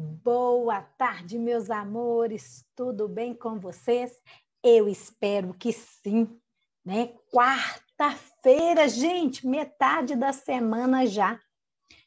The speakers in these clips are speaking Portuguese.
Boa tarde, meus amores, tudo bem com vocês? Eu espero que sim, né? Quarta-feira, gente, metade da semana já,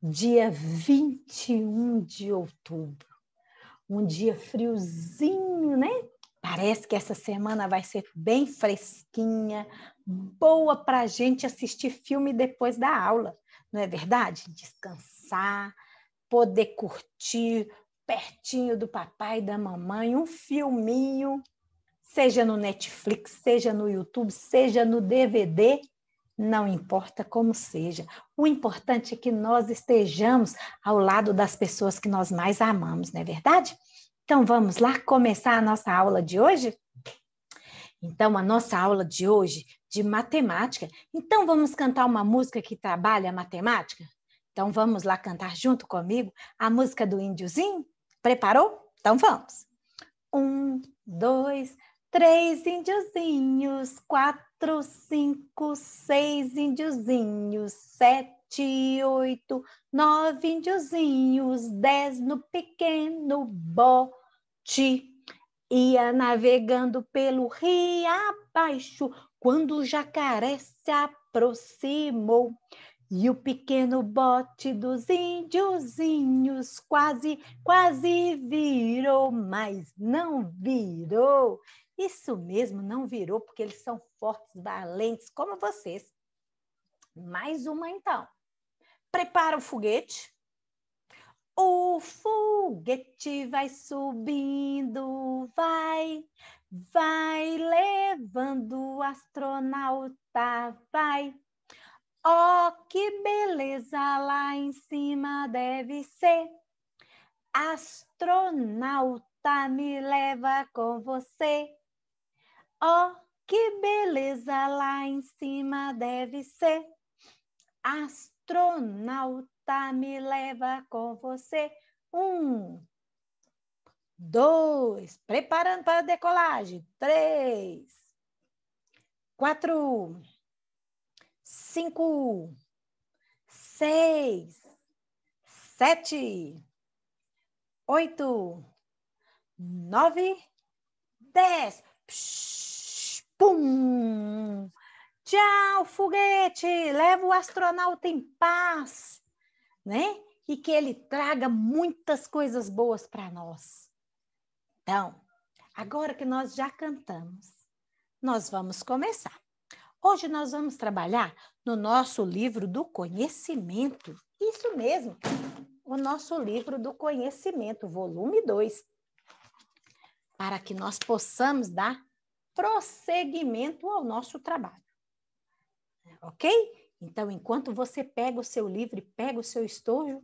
dia 21 de outubro. Um dia friozinho, né? Parece que essa semana vai ser bem fresquinha, boa para a gente assistir filme depois da aula, não é verdade? Descansar, poder curtir pertinho do papai e da mamãe um filminho, seja no Netflix, seja no YouTube, seja no DVD, não importa como seja. O importante é que nós estejamos ao lado das pessoas que nós mais amamos, não é verdade? Então vamos lá começar a nossa aula de hoje? Então, a nossa aula de hoje de matemática. Então, vamos cantar uma música que trabalha a matemática? Então vamos lá cantar junto comigo a música do índiozinho? Preparou? Então vamos! Um, dois, três índiozinhos, quatro, cinco, seis índiozinhos, sete, oito, nove índiozinhos, dez no pequeno bote. Ia navegando pelo rio abaixo, quando o jacaré se aproximou. E o pequeno bote dos índiozinhos quase, quase virou, mas não virou. Isso mesmo, não virou, porque eles são fortes, valentes, como vocês. Mais uma então. Prepara o foguete. O foguete vai subindo, vai, vai levando o astronauta, vai Oh, que beleza lá em cima deve ser. Astronauta, me leva com você. Oh, que beleza lá em cima deve ser. Astronauta, me leva com você. Um, dois, preparando para a decolagem. Três, quatro cinco, seis, sete, oito, nove, dez. Psh, pum! Tchau, foguete! Leva o astronauta em paz, né? E que ele traga muitas coisas boas para nós. Então, agora que nós já cantamos, nós vamos começar. Hoje nós vamos trabalhar no nosso livro do conhecimento. Isso mesmo, o nosso livro do conhecimento, volume 2. Para que nós possamos dar prosseguimento ao nosso trabalho. Ok? Então, enquanto você pega o seu livro e pega o seu estojo,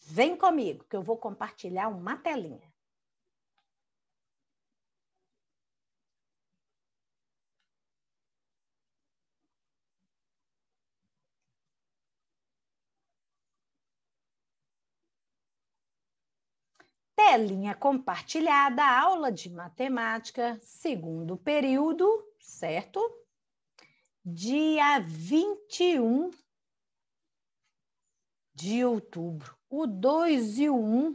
vem comigo que eu vou compartilhar uma telinha. Telinha compartilhada, aula de matemática, segundo período, certo? Dia 21 de outubro. O 2 e 1,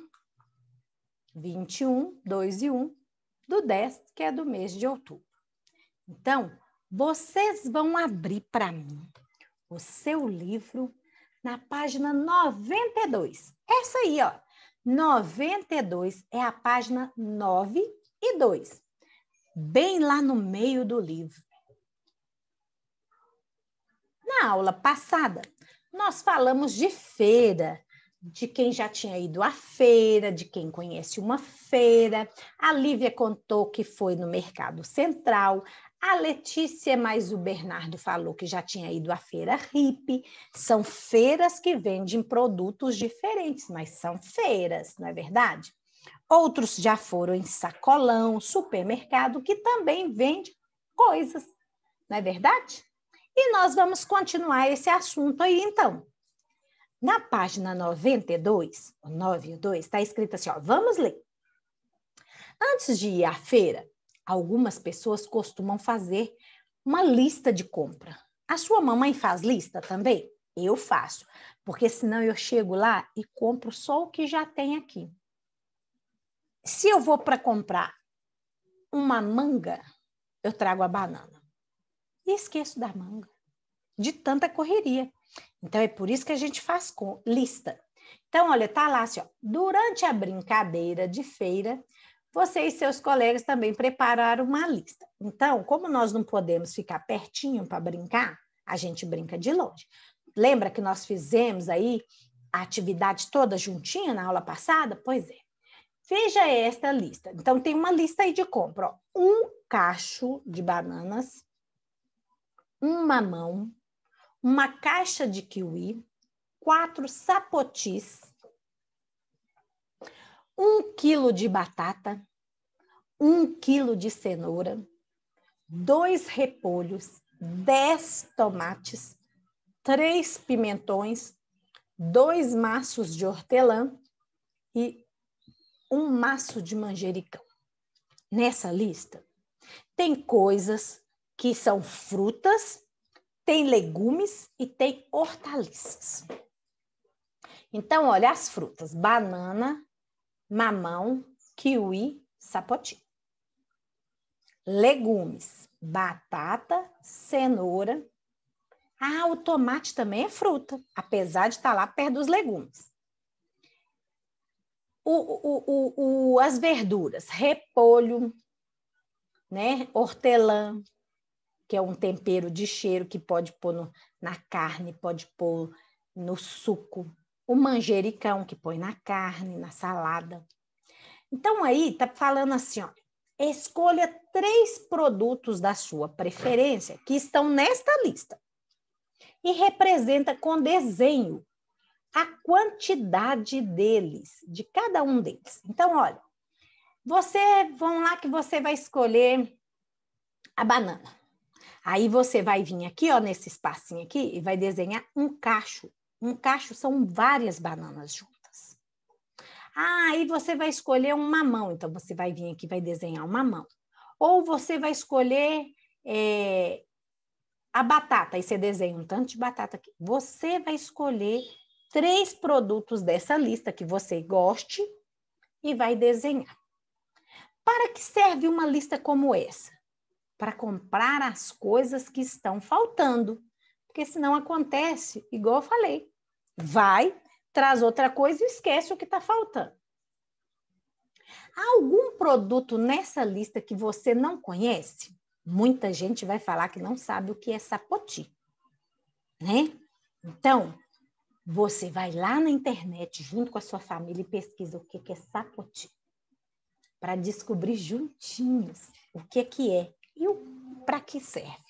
21, 2 e 1, do 10, que é do mês de outubro. Então, vocês vão abrir para mim o seu livro na página 92. Essa aí, ó, 92 é a página 9 e 2, bem lá no meio do livro. Na aula passada, nós falamos de feira, de quem já tinha ido à feira, de quem conhece uma feira. A Lívia contou que foi no Mercado Central, a Letícia é mais o Bernardo falou que já tinha ido à feira hippie. São feiras que vendem produtos diferentes, mas são feiras, não é verdade? Outros já foram em sacolão, supermercado, que também vende coisas, não é verdade? E nós vamos continuar esse assunto aí então. Na página 92, 92, está escrito assim, ó, vamos ler. Antes de ir à feira, Algumas pessoas costumam fazer uma lista de compra. A sua mamãe faz lista também? Eu faço, porque senão eu chego lá e compro só o que já tem aqui. Se eu vou para comprar uma manga, eu trago a banana. E esqueço da manga, de tanta correria. Então é por isso que a gente faz com lista. Então, olha, tá lá assim, ó, durante a brincadeira de feira, você e seus colegas também prepararam uma lista. Então, como nós não podemos ficar pertinho para brincar, a gente brinca de longe. Lembra que nós fizemos aí a atividade toda juntinha na aula passada? Pois é. Veja esta lista. Então, tem uma lista aí de compra: ó. um cacho de bananas, um mamão, uma caixa de kiwi, quatro sapotis, um quilo de batata, um quilo de cenoura, dois repolhos, dez tomates, três pimentões, dois maços de hortelã e um maço de manjericão. Nessa lista tem coisas que são frutas, tem legumes e tem hortaliças. Então, olha as frutas: banana, mamão, kiwi, sapoti. Legumes: batata, cenoura. Ah, o tomate também é fruta, apesar de estar tá lá perto dos legumes. O, o, o, as verduras: repolho, né? hortelã, que é um tempero de cheiro que pode pôr no, na carne, pode pôr no suco, o manjericão que põe na carne, na salada. Então aí tá falando assim, ó, escolha três produtos da sua preferência que estão nesta lista e representa com desenho a quantidade deles, de cada um deles. Então, olha, você, vão lá que você vai escolher a banana. Aí você vai vir aqui, ó, nesse espacinho aqui e vai desenhar um cacho um cacho são várias bananas juntas. Ah, e você vai escolher um mamão. Então, você vai vir aqui vai desenhar uma mamão. Ou você vai escolher é, a batata. e você desenha um tanto de batata aqui. Você vai escolher três produtos dessa lista que você goste e vai desenhar. Para que serve uma lista como essa? Para comprar as coisas que estão faltando porque senão acontece, igual eu falei, vai, traz outra coisa e esquece o que está faltando. Há algum produto nessa lista que você não conhece? Muita gente vai falar que não sabe o que é sapoti, né? Então, você vai lá na internet junto com a sua família e pesquisa o que é sapoti, para descobrir juntinhos o que é que é e para que serve.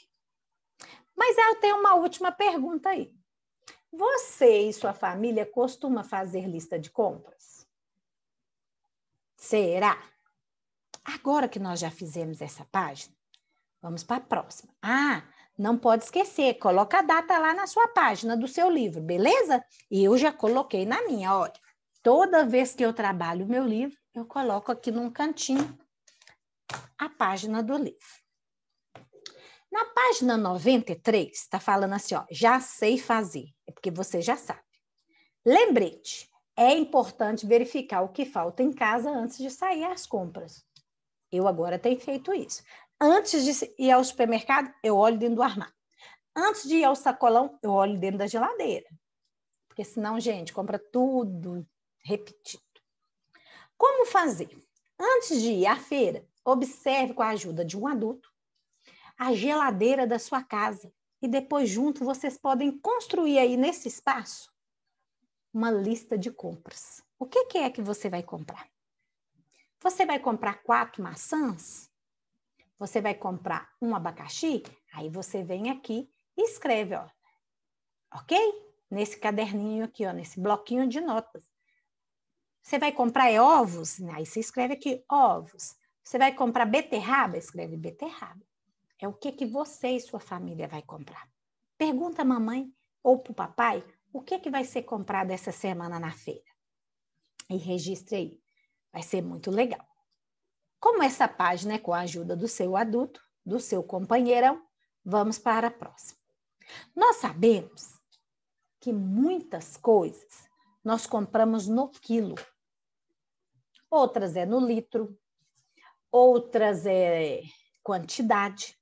Mas eu tenho uma última pergunta aí. Você e sua família costuma fazer lista de compras? Será? Agora que nós já fizemos essa página, vamos para a próxima. Ah, não pode esquecer, coloca a data lá na sua página do seu livro, beleza? E eu já coloquei na minha, olha. Toda vez que eu trabalho o meu livro, eu coloco aqui num cantinho a página do livro. Na página 93, está falando assim, ó, já sei fazer, é porque você já sabe. Lembrete, é importante verificar o que falta em casa antes de sair às compras. Eu agora tenho feito isso. Antes de ir ao supermercado, eu olho dentro do armário. Antes de ir ao sacolão, eu olho dentro da geladeira. Porque senão, gente, compra tudo repetido. Como fazer? Antes de ir à feira, observe com a ajuda de um adulto a geladeira da sua casa. E depois, junto, vocês podem construir aí nesse espaço uma lista de compras. O que, que é que você vai comprar? Você vai comprar quatro maçãs? Você vai comprar um abacaxi? Aí você vem aqui e escreve, ó. Ok? Nesse caderninho aqui, ó, nesse bloquinho de notas. Você vai comprar é ovos? Aí você escreve aqui, ovos. Você vai comprar beterraba? Escreve beterraba é o que, que você e sua família vai comprar. Pergunta à mamãe ou para o papai o que, que vai ser comprado essa semana na feira. E registre aí. Vai ser muito legal. Como essa página é com a ajuda do seu adulto, do seu companheirão, vamos para a próxima. Nós sabemos que muitas coisas nós compramos no quilo, outras é no litro, outras é quantidade.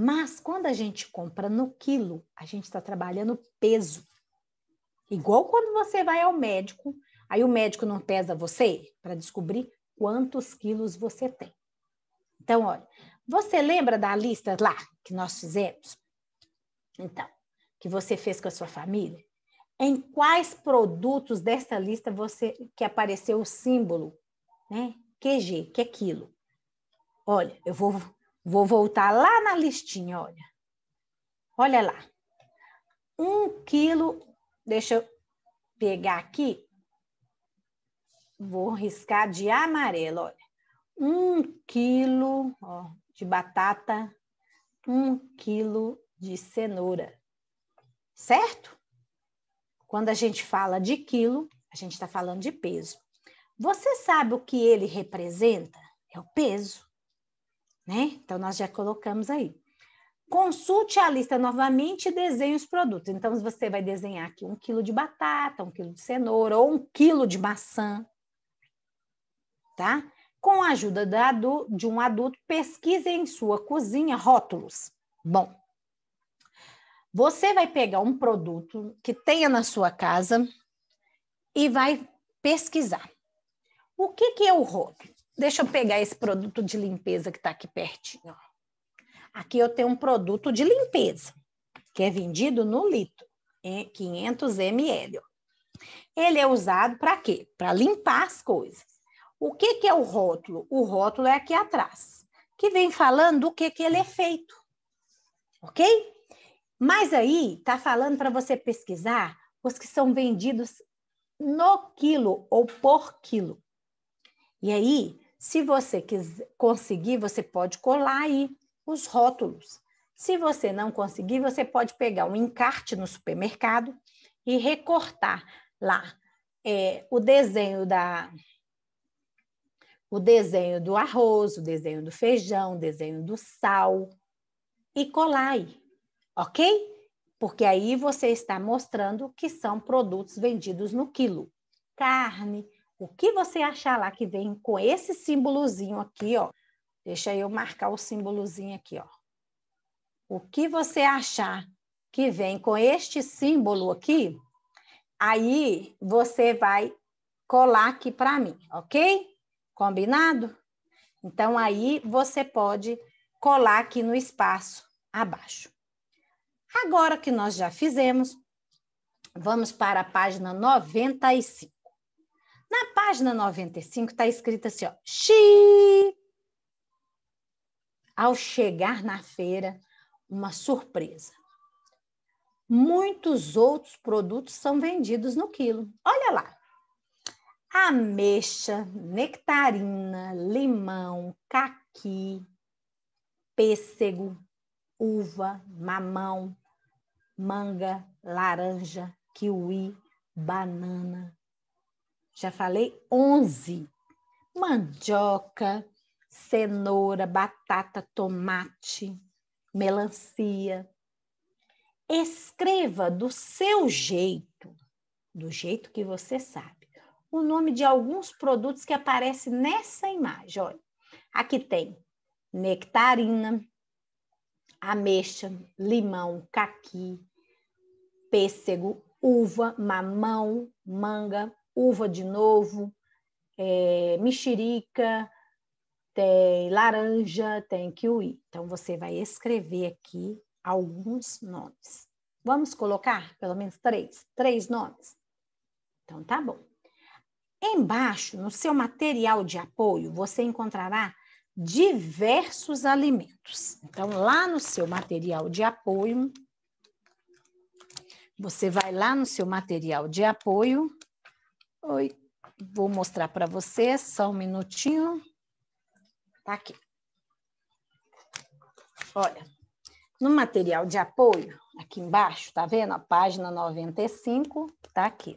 Mas quando a gente compra no quilo, a gente está trabalhando peso. Igual quando você vai ao médico, aí o médico não pesa você para descobrir quantos quilos você tem. Então, olha, você lembra da lista lá que nós fizemos? Então, que você fez com a sua família? Em quais produtos dessa lista você que apareceu o símbolo, né? QG, que é quilo. Olha, eu vou Vou voltar lá na listinha, olha. Olha lá. Um quilo, deixa eu pegar aqui. Vou riscar de amarelo, olha. Um quilo ó, de batata, um quilo de cenoura. Certo? Quando a gente fala de quilo, a gente está falando de peso. Você sabe o que ele representa? É o peso né? Então, nós já colocamos aí. Consulte a lista novamente e desenhe os produtos. Então, você vai desenhar aqui um quilo de batata, um quilo de cenoura ou um quilo de maçã, tá? Com a ajuda de um adulto, pesquise em sua cozinha rótulos. Bom, você vai pegar um produto que tenha na sua casa e vai pesquisar. O que, que é o hobby? Deixa eu pegar esse produto de limpeza que está aqui pertinho. Aqui eu tenho um produto de limpeza, que é vendido no litro, 500 é ml. Ele é usado para quê? Para limpar as coisas. O que, que é o rótulo? O rótulo é aqui atrás, que vem falando o que, que ele é feito. Ok? Mas aí está falando para você pesquisar os que são vendidos no quilo ou por quilo. E aí se você quiser, conseguir, você pode colar aí os rótulos. Se você não conseguir, você pode pegar um encarte no supermercado e recortar lá é, o desenho da o desenho do arroz, o desenho do feijão, o desenho do sal e colar aí, ok? Porque aí você está mostrando que são produtos vendidos no quilo: carne, o que você achar lá que vem com esse símbolozinho aqui, ó? Deixa eu marcar o símbolozinho aqui, ó. O que você achar que vem com este símbolo aqui, aí você vai colar aqui para mim, ok? Combinado? Então aí você pode colar aqui no espaço abaixo. Agora que nós já fizemos, vamos para a página 95. Na página 95 está escrito assim, ó, Ao chegar na feira, uma surpresa. Muitos outros produtos são vendidos no quilo. Olha lá. Ameixa, nectarina, limão, caqui, pêssego, uva, mamão, manga, laranja, kiwi, banana, já falei 11. Mandioca, cenoura, batata, tomate, melancia. Escreva do seu jeito, do jeito que você sabe, o nome de alguns produtos que aparecem nessa imagem. Olha, aqui tem nectarina, ameixa, limão, caqui, pêssego, uva, mamão, manga, uva de novo, é, mexerica, tem laranja, tem kiwi. Então, você vai escrever aqui alguns nomes. Vamos colocar pelo menos três, três nomes. Então, tá bom. Embaixo, no seu material de apoio, você encontrará diversos alimentos. Então, lá no seu material de apoio, você vai lá no seu material de apoio Oi, vou mostrar para vocês, só um minutinho. Tá aqui. Olha, no material de apoio, aqui embaixo, tá vendo? A página 95 tá aqui.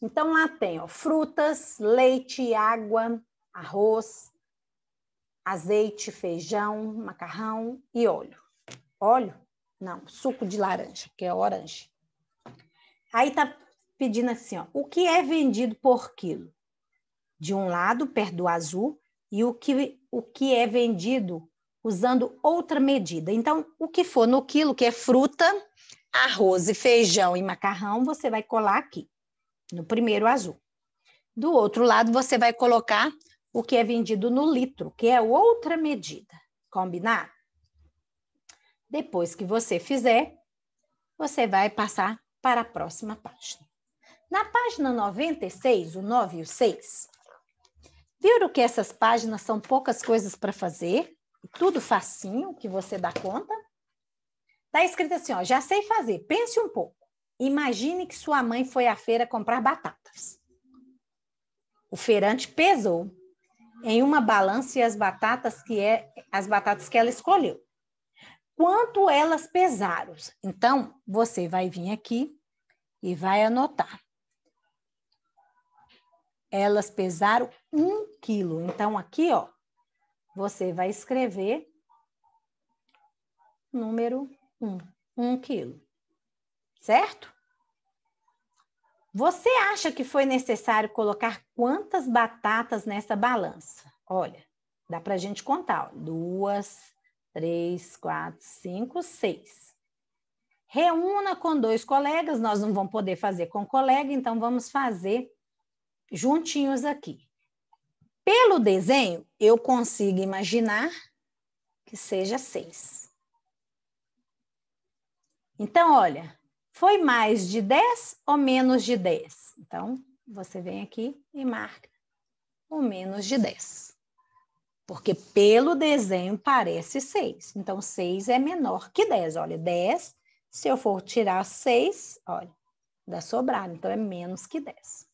Então lá tem, ó, frutas, leite, água, arroz, azeite, feijão, macarrão e óleo. Óleo? Não, suco de laranja, que é orange. Aí tá pedindo assim: ó, o que é vendido por quilo? De um lado, perto do azul, e o que, o que é vendido usando outra medida. Então, o que for no quilo, que é fruta, arroz e feijão e macarrão, você vai colar aqui, no primeiro azul. Do outro lado, você vai colocar o que é vendido no litro, que é outra medida. Combinado? Depois que você fizer, você vai passar para a próxima página. Na página 96, o 9 e o 6, viram que essas páginas são poucas coisas para fazer, tudo facinho, que você dá conta? Está escrito assim, ó, já sei fazer, pense um pouco. Imagine que sua mãe foi à feira comprar batatas. O feirante pesou em uma balança as batatas que é as batatas que ela escolheu. Quanto elas pesaram? Então, você vai vir aqui e vai anotar elas pesaram um quilo. Então, aqui, ó, você vai escrever número 1, um, 1 um quilo, certo? Você acha que foi necessário colocar quantas batatas nessa balança? Olha, dá para a gente contar. Ó. Duas, três, quatro, cinco, seis. Reúna com dois colegas, nós não vamos poder fazer com colega, então vamos fazer juntinhos aqui. Pelo desenho, eu consigo imaginar que seja 6. Então, olha, foi mais de 10 ou menos de 10? Então, você vem aqui e marca o menos de 10. Porque pelo desenho parece 6. Então, 6 é menor que 10. Olha, 10, se eu for tirar 6, olha, dá sobrado. Então, é menos que 10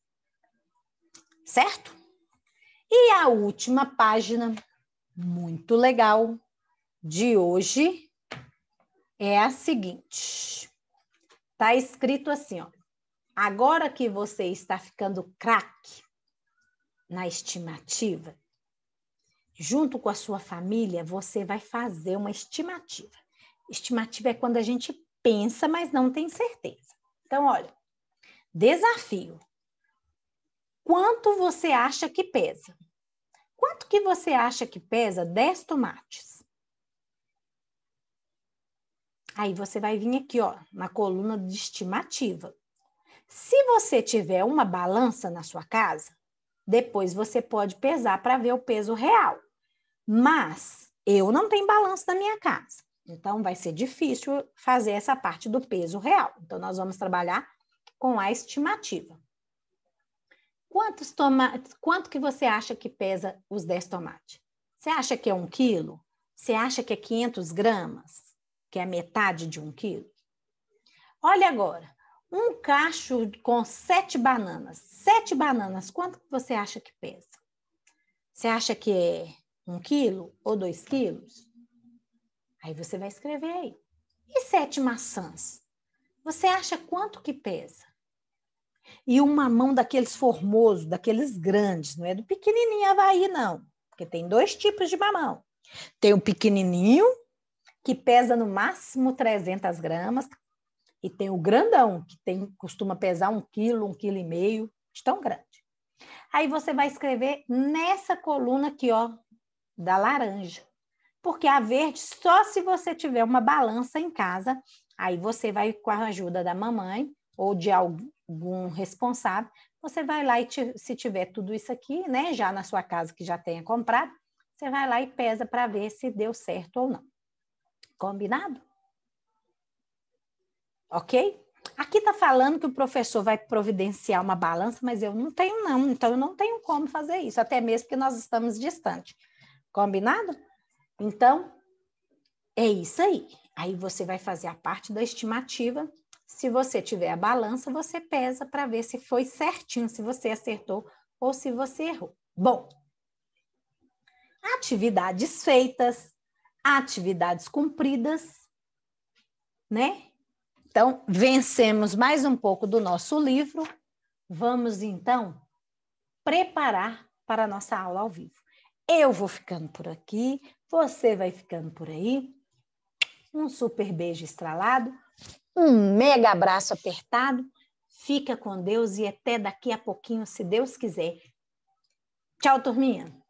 certo? E a última página, muito legal, de hoje é a seguinte. Está escrito assim, ó. Agora que você está ficando craque na estimativa, junto com a sua família, você vai fazer uma estimativa. Estimativa é quando a gente pensa, mas não tem certeza. Então, olha, desafio. Quanto você acha que pesa? Quanto que você acha que pesa 10 tomates? Aí você vai vir aqui, ó, na coluna de estimativa. Se você tiver uma balança na sua casa, depois você pode pesar para ver o peso real. Mas eu não tenho balança na minha casa. Então vai ser difícil fazer essa parte do peso real. Então nós vamos trabalhar com a estimativa. Quantos tomates, quanto que você acha que pesa os 10 tomates? Você acha que é um quilo? Você acha que é 500 gramas? Que é metade de um quilo? Olha agora, um cacho com sete bananas. Sete bananas, quanto que você acha que pesa? Você acha que é um quilo ou dois quilos? Aí você vai escrever aí. E sete maçãs? Você acha quanto que pesa? e um mamão daqueles formosos, daqueles grandes, não é do pequenininho Havaí, não, porque tem dois tipos de mamão. Tem o pequenininho, que pesa no máximo 300 gramas, e tem o grandão, que tem, costuma pesar um quilo, um quilo e meio, de tão grande. Aí você vai escrever nessa coluna aqui, ó, da laranja. Porque a verde, só se você tiver uma balança em casa, aí você vai, com a ajuda da mamãe, ou de algum responsável, você vai lá e te, se tiver tudo isso aqui, né, já na sua casa que já tenha comprado, você vai lá e pesa para ver se deu certo ou não. Combinado? Ok? Aqui está falando que o professor vai providenciar uma balança, mas eu não tenho, não. Então, eu não tenho como fazer isso, até mesmo porque nós estamos distante. Combinado? Então, é isso aí. Aí você vai fazer a parte da estimativa se você tiver a balança, você pesa para ver se foi certinho, se você acertou ou se você errou. Bom, atividades feitas, atividades cumpridas, né? Então, vencemos mais um pouco do nosso livro. Vamos então preparar para a nossa aula ao vivo. Eu vou ficando por aqui, você vai ficando por aí. Um super beijo estralado um mega abraço apertado. Fica com Deus e até daqui a pouquinho, se Deus quiser. Tchau, turminha.